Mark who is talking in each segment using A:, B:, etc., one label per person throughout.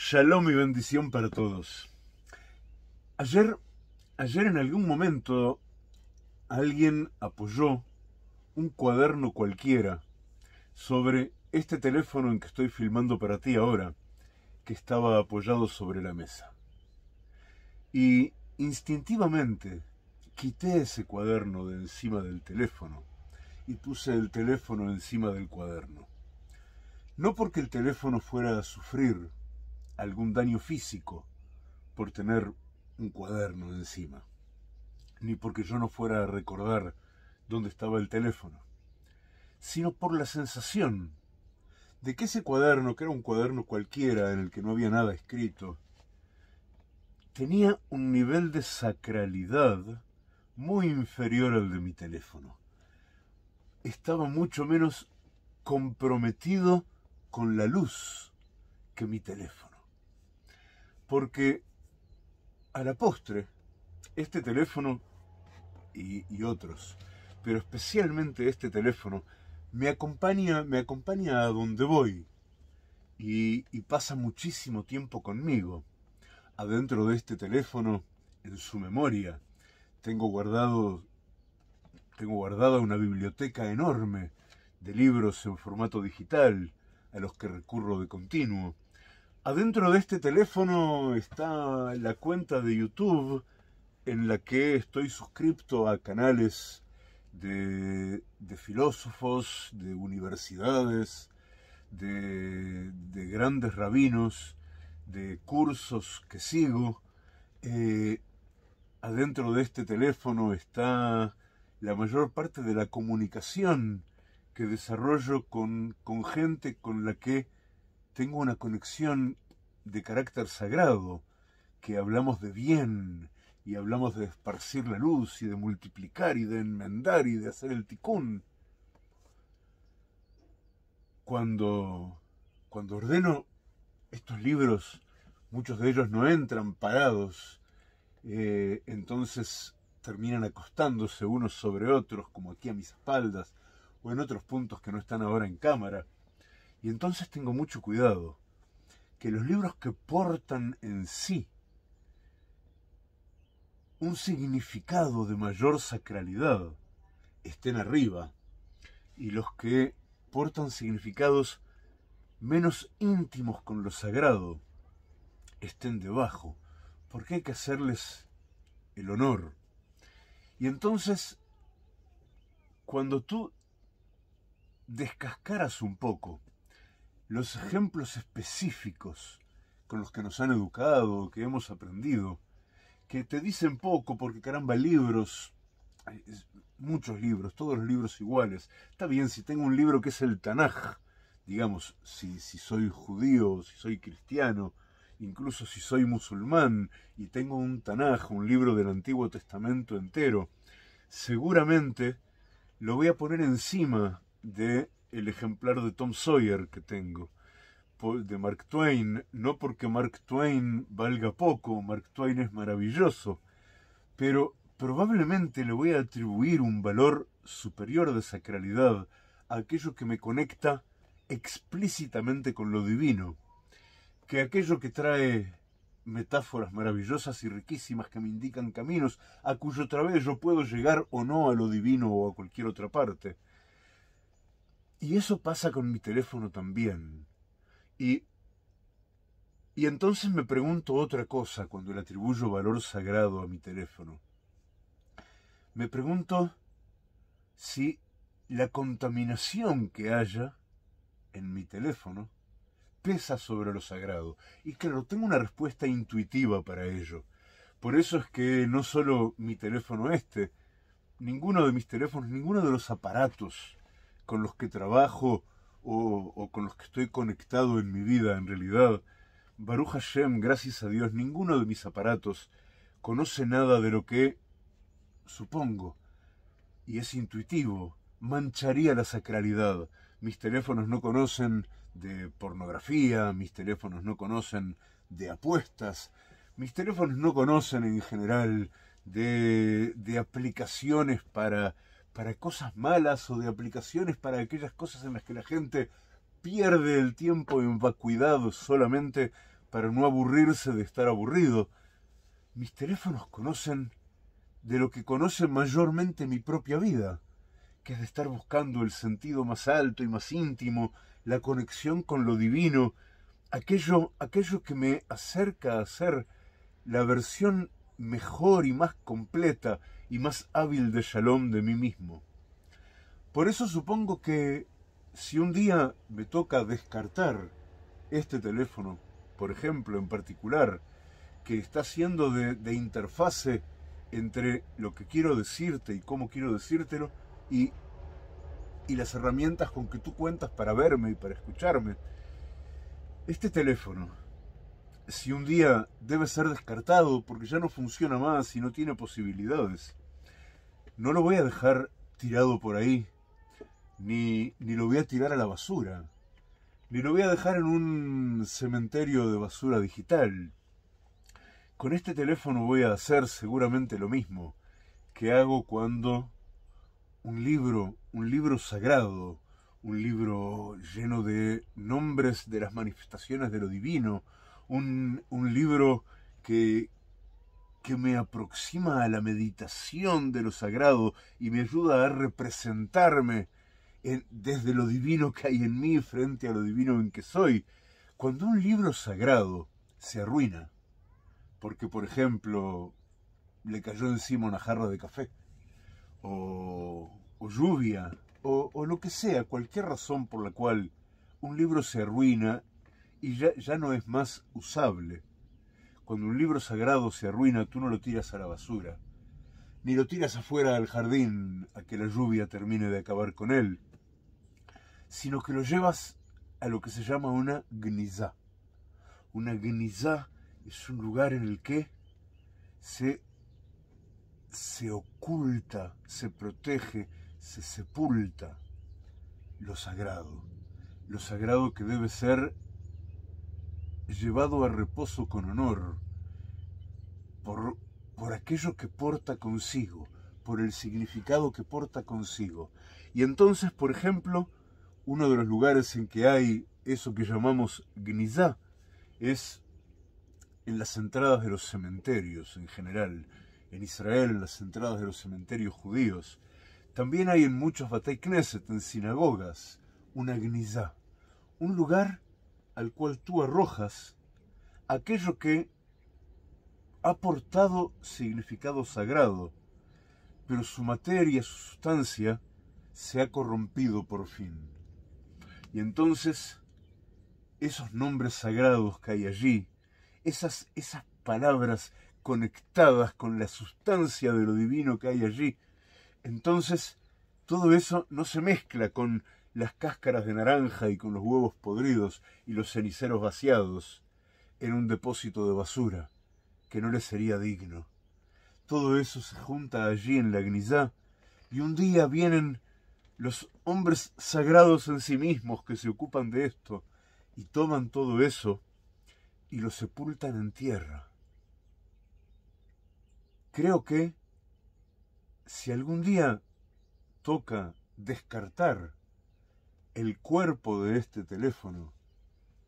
A: Shalom y bendición para todos. Ayer, ayer en algún momento alguien apoyó un cuaderno cualquiera sobre este teléfono en que estoy filmando para ti ahora, que estaba apoyado sobre la mesa. Y instintivamente quité ese cuaderno de encima del teléfono y puse el teléfono encima del cuaderno. No porque el teléfono fuera a sufrir, algún daño físico por tener un cuaderno encima, ni porque yo no fuera a recordar dónde estaba el teléfono, sino por la sensación de que ese cuaderno, que era un cuaderno cualquiera en el que no había nada escrito, tenía un nivel de sacralidad muy inferior al de mi teléfono. Estaba mucho menos comprometido con la luz que mi teléfono. Porque a la postre, este teléfono y, otros, pero especialmente este teléfono, me acompaña, me acompaña a donde voy y, y pasa muchísimo tiempo conmigo. Adentro de este teléfono, en su memoria, tengo guardado tengo guardada una biblioteca enorme de libros en formato digital a los que recurro de continuo. Adentro de este teléfono está la cuenta de YouTube en la que estoy suscripto a canales de, filósofos, de universidades, de, grandes rabinos, de cursos que sigo. Eh, adentro de este teléfono está la mayor parte de la comunicación que desarrollo con, con gente con la que tengo una conexión de carácter sagrado, que hablamos de bien y hablamos de esparcir la luz y de multiplicar y de enmendar y de hacer el ticún. Cuando, cuando ordeno estos libros, muchos de ellos no entran parados, eh, entonces terminan acostándose unos sobre otros, como aquí a mis espaldas, o en otros puntos que no están ahora en cámara. Y entonces tengo mucho cuidado, que los libros que portan en sí un significado de mayor sacralidad estén arriba y los que portan significados menos íntimos con lo sagrado estén debajo, porque hay que hacerles el honor. Y entonces, cuando tú descascaras un poco los ejemplos específicos con los que nos han educado, que hemos aprendido, que te dicen poco porque caramba, libros, muchos libros, todos los libros iguales. Está bien, si tengo un libro que es el Tanaj, digamos, si, si soy judío, si soy cristiano, incluso si soy musulmán y tengo un Tanaj, un libro del Antiguo Testamento entero, seguramente lo voy a poner encima de el ejemplar de Tom Sawyer que tengo, de Mark Twain, no porque Mark Twain valga poco, Mark Twain es maravilloso, pero probablemente le voy a atribuir un valor superior de sacralidad a aquello que me conecta explícitamente con lo divino, que aquello que trae metáforas maravillosas y riquísimas que me indican caminos a cuyo través yo puedo llegar o no a lo divino o a cualquier otra parte. Y eso pasa con mi teléfono también. Y, y entonces me pregunto otra cosa cuando le atribuyo valor sagrado a mi teléfono. Me pregunto si la contaminación que haya en mi teléfono pesa sobre lo sagrado. Y claro, tengo una respuesta intuitiva para ello. Por eso es que no solo mi teléfono este, ninguno de mis teléfonos, ninguno de los aparatos con los que trabajo o, con los que estoy conectado en mi vida, en realidad. Baruch Hashem, gracias a Dios, ninguno de mis aparatos conoce nada de lo que, supongo, y es intuitivo, mancharía la sacralidad. Mis teléfonos no conocen de pornografía, mis teléfonos no conocen de apuestas, mis teléfonos no conocen en general de aplicaciones para para cosas malas o de aplicaciones para aquellas cosas en las que la gente pierde el tiempo en vacuidad solamente para no aburrirse de estar aburrido. Mis teléfonos conocen de lo que conoce mayormente mi propia vida, que es de estar buscando el sentido más alto y más íntimo, la conexión con lo divino, aquello, aquello que me acerca a ser la versión mejor y más completa y más hábil de shalom de mí mismo. Por eso supongo que si un día me toca descartar este teléfono, por ejemplo, en particular, que está siendo de, interfase entre lo que quiero decirte y cómo quiero decírtelo y las herramientas con que tú cuentas para verme y para escucharme, este teléfono si un día debe ser descartado porque ya no funciona más y no tiene posibilidades. No lo voy a dejar tirado por ahí, ni, ni lo voy a tirar a la basura, ni lo voy a dejar en un cementerio de basura digital. Con este teléfono voy a hacer seguramente lo mismo que hago cuando un libro, un libro sagrado, un libro lleno de nombres de las manifestaciones de lo divino, un, libro que, que me aproxima a la meditación de lo sagrado y me ayuda a representarme desde lo divino que hay en mí frente a lo divino en que soy. Cuando un libro sagrado se arruina, porque por ejemplo le cayó encima una jarra de café, o, o lluvia, o, o lo que sea, cualquier razón por la cual un libro se arruina y ya, no es más usable. Cuando un libro sagrado se arruina, tú no lo tiras a la basura, ni lo tiras afuera al jardín a que la lluvia termine de acabar con él, sino que lo llevas a lo que se llama una gnizá. Una gnizá es un lugar en el que se, se oculta, se protege, se sepulta lo sagrado. Lo sagrado que debe ser llevado a reposo con honor por, por aquello que porta consigo, por el significado que porta consigo. Y entonces, por ejemplo, uno de los lugares en que hay eso que llamamos gnizá es en las entradas de los cementerios en general. En Israel, en las entradas de los cementerios judíos. También hay en muchos Batei Knesset, en sinagogas, una gnizá, un lugar al cual tú arrojas aquello que ha portado significado sagrado, pero su materia, su sustancia, se ha corrompido por fin. Y entonces, esos nombres sagrados que hay allí, esas, esas palabras conectadas con la sustancia de lo divino que hay allí, entonces todo eso no se mezcla con las cáscaras de naranja y con los huevos podridos y los ceniceros vaciados en un depósito de basura que no le sería digno. Todo eso se junta allí en la gnizá y un día vienen los hombres sagrados en sí mismos que se ocupan de esto y toman todo eso y lo sepultan en tierra. Creo que si algún día toca descartar el cuerpo de este teléfono,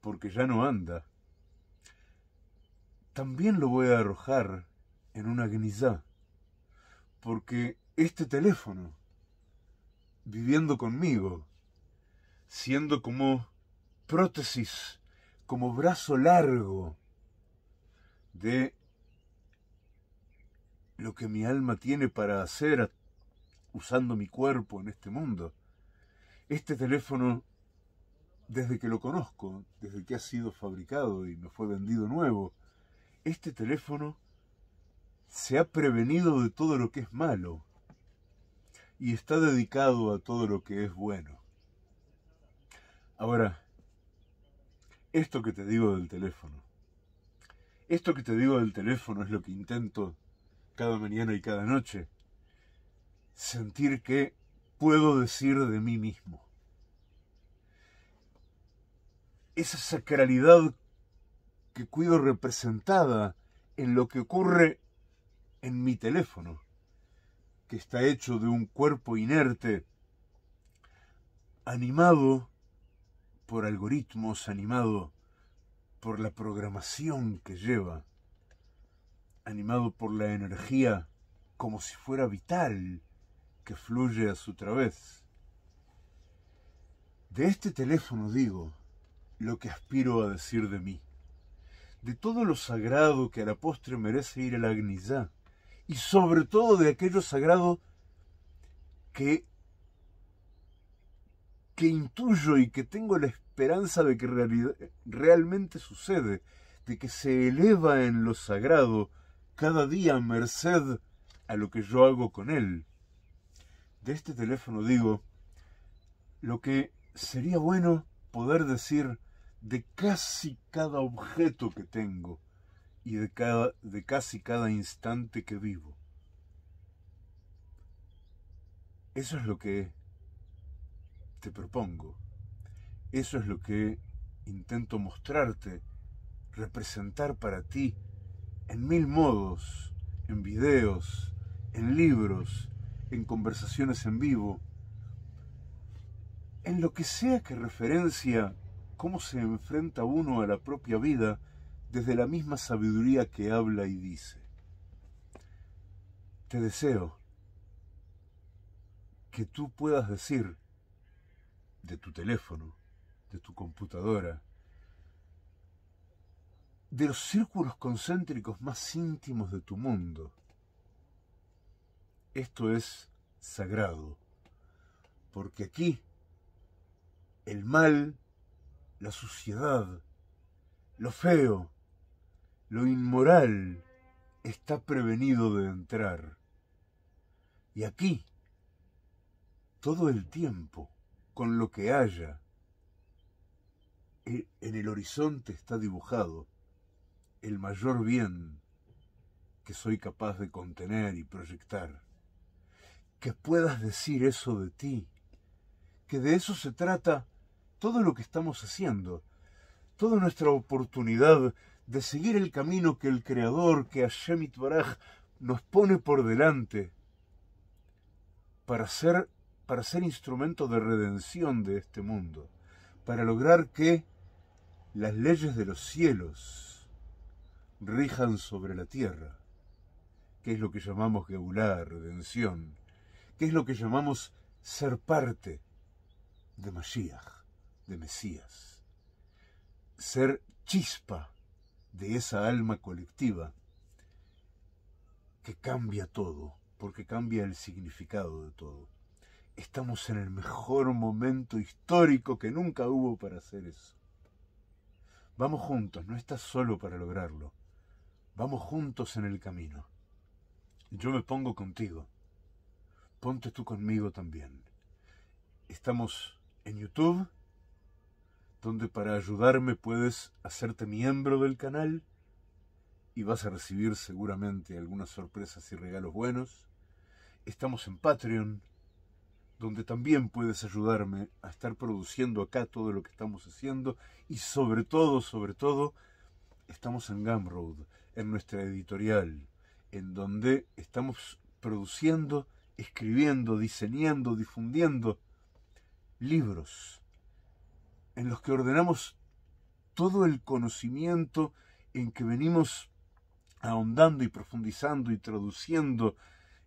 A: porque ya no anda, también lo voy a arrojar en una guinizá, porque este teléfono, viviendo conmigo, siendo como prótesis, como brazo largo de lo que mi alma tiene para hacer usando mi cuerpo en este mundo, este teléfono, desde que lo conozco, desde que ha sido fabricado y me fue vendido nuevo, este teléfono se ha prevenido de todo lo que es malo y está dedicado a todo lo que es bueno. Ahora, esto que te digo del teléfono, esto que te digo del teléfono es lo que intento cada mañana y cada noche, sentir que puedo decir de mí mismo. Esa sacralidad que cuido representada en lo que ocurre en mi teléfono, que está hecho de un cuerpo inerte, animado por algoritmos, animado por la programación que lleva, animado por la energía como si fuera vital, fluye a su través. De este teléfono digo lo que aspiro a decir de mí, de todo lo sagrado que a la postre merece ir la agnizá, y sobre todo de aquello sagrado que, que intuyo y que tengo la esperanza de que realmente sucede, de que se eleva en lo sagrado cada día merced a lo que yo hago con él de este teléfono digo, lo que sería bueno poder decir de casi cada objeto que tengo y de, cada, de casi cada instante que vivo. Eso es lo que te propongo. Eso es lo que intento mostrarte, representar para ti en mil modos, en videos, en libros, en conversaciones en vivo, en lo que sea que referencia cómo se enfrenta uno a la propia vida desde la misma sabiduría que habla y dice. Te deseo que tú puedas decir de tu teléfono, de tu computadora, de los círculos concéntricos más íntimos de tu mundo, esto es sagrado, porque aquí el mal, la suciedad, lo feo, lo inmoral está prevenido de entrar. Y aquí, todo el tiempo, con lo que haya, e-, en el horizonte está dibujado el mayor bien que soy capaz de contener y proyectar que puedas decir eso de ti, que de eso se trata todo lo que estamos haciendo, toda nuestra oportunidad de seguir el camino que el Creador, que Hashem Itbaraj, nos pone por delante para ser, para ser instrumento de redención de este mundo, para lograr que las leyes de los cielos rijan sobre la tierra, que es lo que llamamos Geulah, redención, que es lo que llamamos ser parte de Mashiach, de Mesías. Ser chispa de esa alma colectiva que cambia todo, porque cambia el significado de todo. Estamos en el mejor momento histórico que nunca hubo para hacer eso. Vamos juntos, no estás solo para lograrlo. Vamos juntos en el camino. Yo me pongo contigo ponte tú conmigo también. Estamos en YouTube, donde para ayudarme puedes hacerte miembro del canal y vas a recibir seguramente algunas sorpresas y regalos buenos. Estamos en Patreon, donde también puedes ayudarme a estar produciendo acá todo lo que estamos haciendo y sobre todo, sobre todo, estamos en Gumroad, en nuestra editorial, en donde estamos produciendo escribiendo, diseñando, difundiendo libros en los que ordenamos todo el conocimiento en que venimos ahondando y profundizando y traduciendo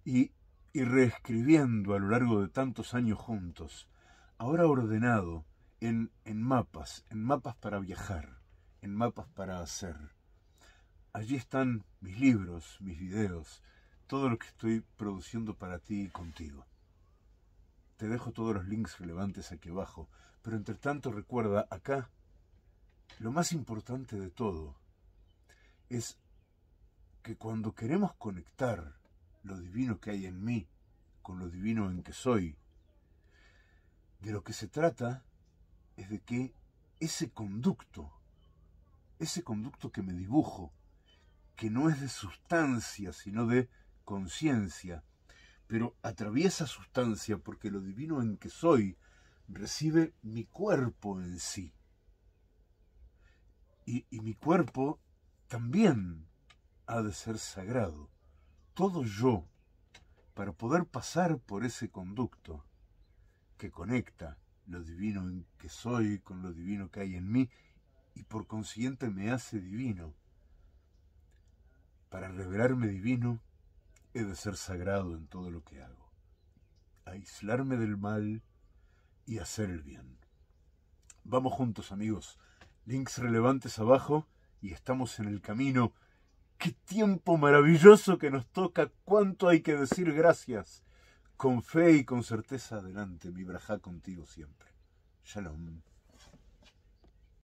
A: y, y reescribiendo a lo largo de tantos años juntos, ahora ordenado en, en mapas, en mapas para viajar, en mapas para hacer. Allí están mis libros, mis videos, todo lo que estoy produciendo para ti y contigo. Te dejo todos los links relevantes aquí abajo, pero entre tanto recuerda acá, lo más importante de todo es que cuando queremos conectar lo divino que hay en mí con lo divino en que soy, de lo que se trata es de que ese conducto, ese conducto que me dibujo, que no es de sustancia, sino de conciencia, pero atraviesa sustancia porque lo divino en que soy recibe mi cuerpo en sí. Y, mi cuerpo también ha de ser sagrado. Todo yo, para poder pasar por ese conducto que conecta lo divino en que soy con lo divino que hay en mí y por consiguiente me hace divino. Para revelarme divino He de ser sagrado en todo lo que hago, aislarme del mal y hacer el bien. Vamos juntos amigos, links relevantes abajo y estamos en el camino. ¡Qué tiempo maravilloso que nos toca! ¡Cuánto hay que decir gracias! Con fe y con certeza adelante, mi contigo siempre. Shalom.